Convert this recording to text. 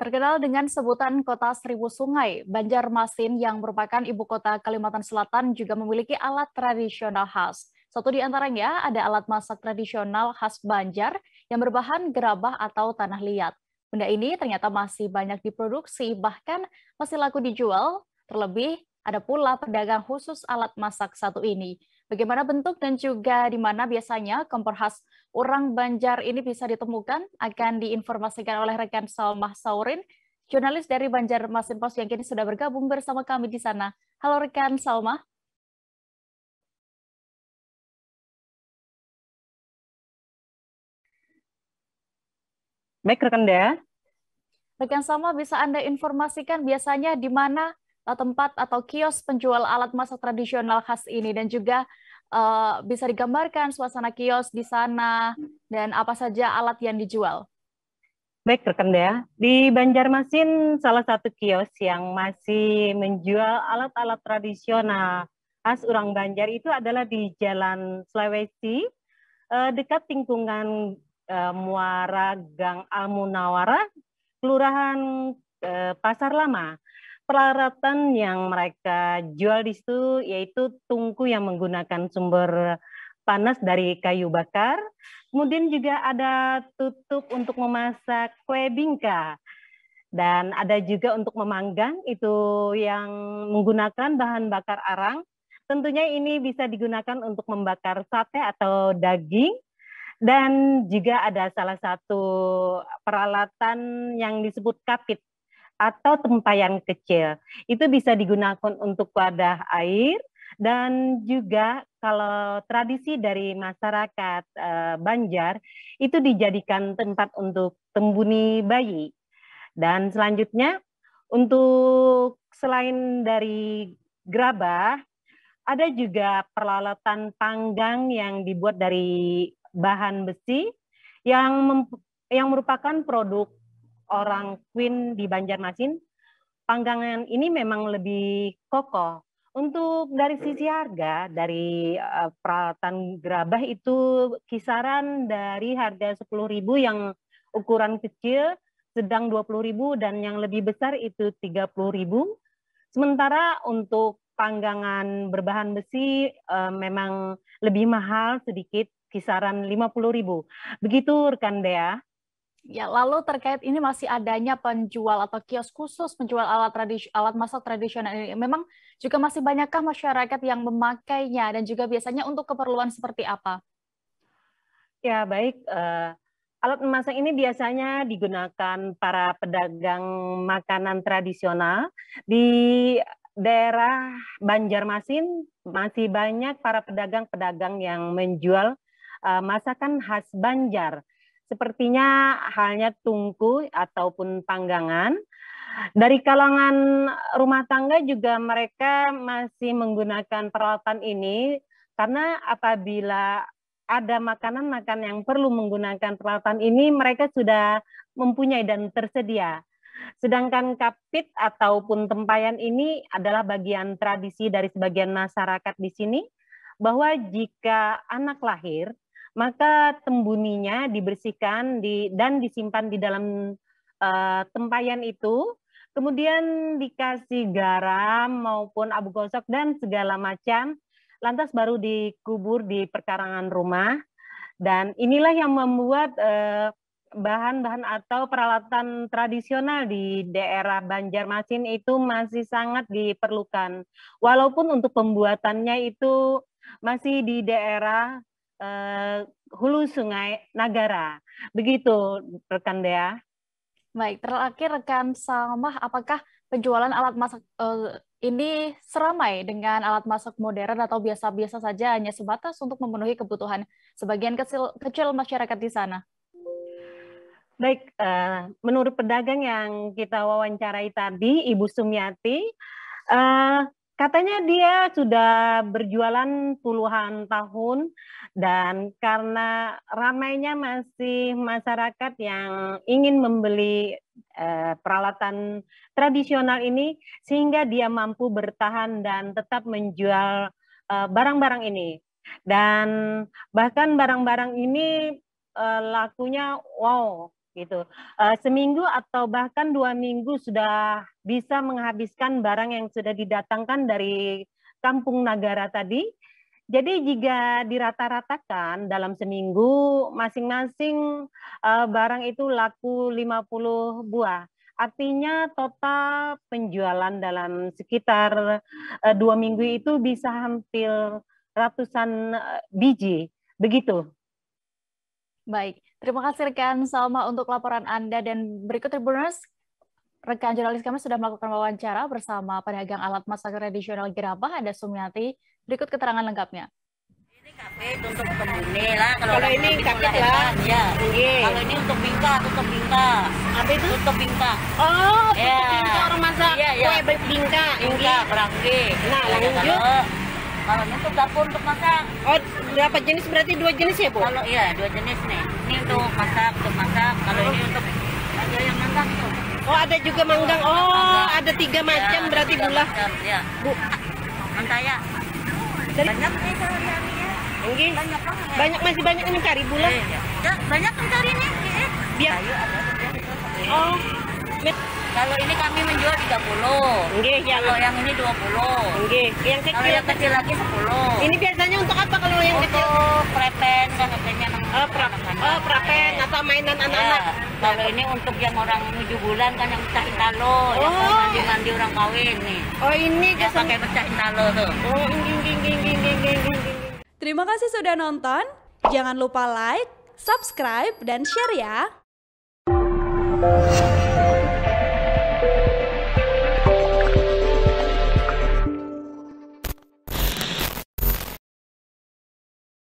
Terkenal dengan sebutan kota seribu sungai, Banjarmasin yang merupakan ibu kota Kalimantan Selatan juga memiliki alat tradisional khas. Satu di antaranya ada alat masak tradisional khas Banjar yang berbahan gerabah atau tanah liat. Benda ini ternyata masih banyak diproduksi, bahkan masih laku dijual. Terlebih, ada pula pedagang khusus alat masak satu ini. Bagaimana bentuk dan juga di mana biasanya kompor khas orang Banjar ini bisa ditemukan akan diinformasikan oleh rekan Salmah Saurin, jurnalis dari Banjar Masin Pos yang kini sudah bergabung bersama kami di sana. Halo rekan Salmah. Baik rekan Dea. Ya? Rekan Salma bisa Anda informasikan biasanya di mana tempat atau kios penjual alat masak tradisional khas ini dan juga uh, bisa digambarkan suasana kios di sana dan apa saja alat yang dijual? Baik rekan di Banjarmasin salah satu kios yang masih menjual alat-alat tradisional khas orang Banjar itu adalah di Jalan Sulawesi eh, dekat Tingkungan eh, Muara Gang Almunawara, Kelurahan Pasar Lama peralatan yang mereka jual di situ yaitu tungku yang menggunakan sumber panas dari kayu bakar. Kemudian juga ada tutup untuk memasak kue bingka. Dan ada juga untuk memanggang itu yang menggunakan bahan bakar arang. Tentunya ini bisa digunakan untuk membakar sate atau daging. Dan juga ada salah satu peralatan yang disebut kapit atau tempayan kecil. Itu bisa digunakan untuk wadah air dan juga kalau tradisi dari masyarakat eh, Banjar itu dijadikan tempat untuk tembuni bayi. Dan selanjutnya untuk selain dari gerabah ada juga peralatan panggang yang dibuat dari bahan besi yang yang merupakan produk orang Queen di Banjarmasin, panggangan ini memang lebih kokoh. Untuk dari sisi harga dari eh, peralatan gerabah itu kisaran dari harga 10.000 yang ukuran kecil, sedang 20.000 dan yang lebih besar itu 30.000. Sementara untuk panggangan berbahan besi eh, memang lebih mahal sedikit kisaran 50.000. Begitu rekan Dea. Ya, lalu terkait ini masih adanya penjual atau kios khusus penjual alat tradis alat masak tradisional ini. Memang juga masih banyakkah masyarakat yang memakainya dan juga biasanya untuk keperluan seperti apa? Ya, baik. Uh, alat memasak ini biasanya digunakan para pedagang makanan tradisional di daerah Banjarmasin masih banyak para pedagang-pedagang yang menjual uh, masakan khas Banjar sepertinya halnya tungku ataupun panggangan. Dari kalangan rumah tangga juga mereka masih menggunakan peralatan ini karena apabila ada makanan-makanan yang perlu menggunakan peralatan ini mereka sudah mempunyai dan tersedia. Sedangkan kapit ataupun tempayan ini adalah bagian tradisi dari sebagian masyarakat di sini bahwa jika anak lahir maka tembuninya dibersihkan di, dan disimpan di dalam uh, tempayan itu. Kemudian dikasih garam maupun abu gosok dan segala macam. Lantas baru dikubur di perkarangan rumah. Dan inilah yang membuat bahan eh, bahan-bahan atau peralatan tradisional di daerah Banjarmasin itu masih sangat diperlukan. Walaupun untuk pembuatannya itu masih di daerah uh, hulu sungai Nagara. Begitu rekan Dea. Baik, terakhir rekan Salmah, apakah penjualan alat masak uh, ini seramai dengan alat masak modern atau biasa-biasa saja hanya sebatas untuk memenuhi kebutuhan sebagian kecil, kecil masyarakat di sana? Baik, uh, menurut pedagang yang kita wawancarai tadi, Ibu Sumiati. uh, Katanya dia sudah berjualan puluhan tahun dan karena ramainya masih masyarakat yang ingin membeli eh, peralatan tradisional ini sehingga dia mampu bertahan dan tetap menjual eh, barang-barang eh, ini. Dan bahkan barang-barang ini eh, lakunya wow gitu. E, seminggu atau bahkan dua minggu sudah bisa menghabiskan barang yang sudah didatangkan dari kampung nagara tadi. Jadi jika dirata-ratakan dalam seminggu masing-masing e, barang itu laku 50 buah. Artinya total penjualan dalam sekitar e, dua minggu itu bisa hampir ratusan e, biji. Begitu. Baik, terima kasih rekan Salma untuk laporan Anda dan berikut Tribuners rekan jurnalis kami sudah melakukan wawancara bersama pedagang alat masak tradisional gerabah ada Sumiati. Berikut keterangan lengkapnya. Ini kafe untuk kembuni lah. Kalau, kalau ini kafe lah. Ya. Okay. Kalau ini untuk bingka, tutup bingka. Apa itu? Tutup bingka. Oh, tutup yeah. bingka orang masak. Iya, yeah, yeah. Kue bingka. Bingka, Nah, lanjut. Kalau ini untuk dapur untuk masak. Oh, berapa jenis berarti dua jenis ya, Bu? Kalau iya, dua jenis nih. Ini untuk masak, untuk masak. Kalau ini untuk ada yang manggang tuh. Oh, ada juga manggang. Oh, ada tiga iya, macam berarti gula. iya. Bu. Mentaya. Banyak nih kalau hari ya. Banyak banget. Banyak masih banyak yang mencari bulah. Iya, iya. Ya, banyak mencari nih. Iya. Biar. Oh. Kalau ini kami menjual 30. Iya. Nggih, yang kalau yang ini 20. Nggih, yang kecil. Kalau yang kecil lagi 10. Ini biasanya untuk apa kalau yang untuk kecil? Untuk prepen kan katanya Oh, oh prepen. oh, atau mainan iya. anak-anak. Ya. Kalau ini untuk yang orang menuju bulan kan yang pecah talo. oh. yang mandi-mandi orang kawin nih. Oh, ini yang pakai pecah talo tuh. Oh, ging ging ging ging ging ging. Terima kasih sudah nonton. Jangan lupa like, subscribe, dan share ya.